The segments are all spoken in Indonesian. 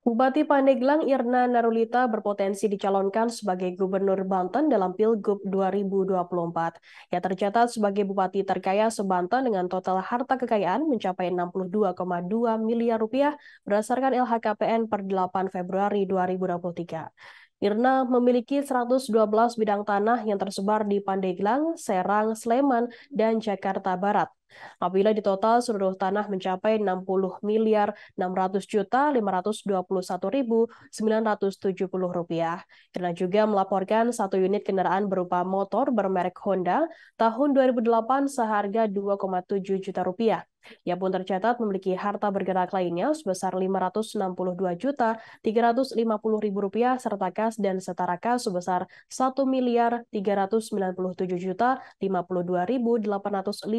Bupati Pandeglang Irna Narulita berpotensi dicalonkan sebagai Gubernur Banten dalam Pilgub 2024. Ia tercatat sebagai Bupati terkaya sebanten dengan total harta kekayaan mencapai 62,2 miliar rupiah berdasarkan LHKPN per 8 Februari 2023. Irna memiliki 112 bidang tanah yang tersebar di Pandeglang, Serang, Sleman, dan Jakarta Barat Apabila di total seluruh tanah mencapai 60 miliar 600 juta 521.970 rupiah. Karena juga melaporkan satu unit kendaraan berupa motor bermerek Honda tahun 2008 seharga 2,7 juta rupiah. Ia pun tercatat memiliki harta bergerak lainnya sebesar 562 juta 350 ribu rupiah serta kas dan setara kas sebesar 1 miliar 397 juta 52 ribu 855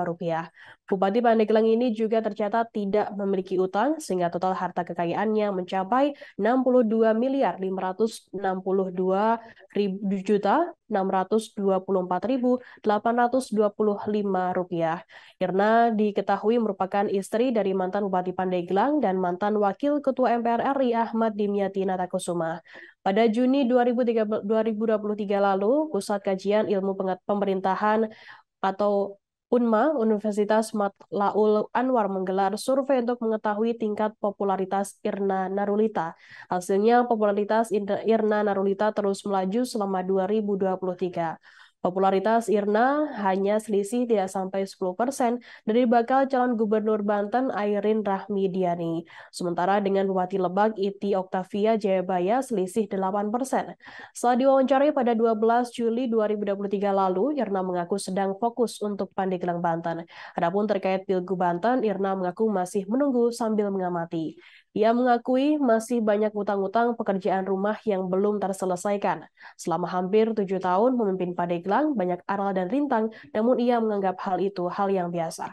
rupiah. rupiah. Bupati Pandeglang ini juga tercatat tidak memiliki utang sehingga total harta kekayaannya mencapai 62 miliar 562 juta 624.825 rupiah. Irna diketahui merupakan istri dari mantan Bupati Pandeglang dan mantan Wakil Ketua MPR RI Ahmad Dimyati Natakusuma. Pada Juni 2023 lalu, Pusat Kajian Ilmu Pemerintahan atau UNMA, Universitas Matlaul Anwar menggelar survei untuk mengetahui tingkat popularitas Irna Narulita. Hasilnya popularitas Irna Narulita terus melaju selama 2023. Popularitas Irna hanya selisih tidak sampai 10% persen dari bakal calon gubernur Banten Airin Rahmidiani. Sementara dengan Bupati Lebak Iti Oktavia Jayabaya selisih 8%. persen. Setelah diwawancarai pada 12 Juli 2023 lalu, Irna mengaku sedang fokus untuk Pandeglang Banten. Adapun terkait Pilgub Banten, Irna mengaku masih menunggu sambil mengamati. Ia mengakui masih banyak utang-utang pekerjaan rumah yang belum terselesaikan. Selama hampir tujuh tahun memimpin Padeglang, banyak aral dan rintang, namun ia menganggap hal itu hal yang biasa.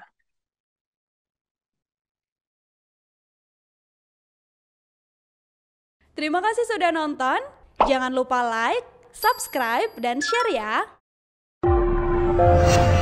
Terima kasih sudah nonton. Jangan lupa like, subscribe, dan share ya.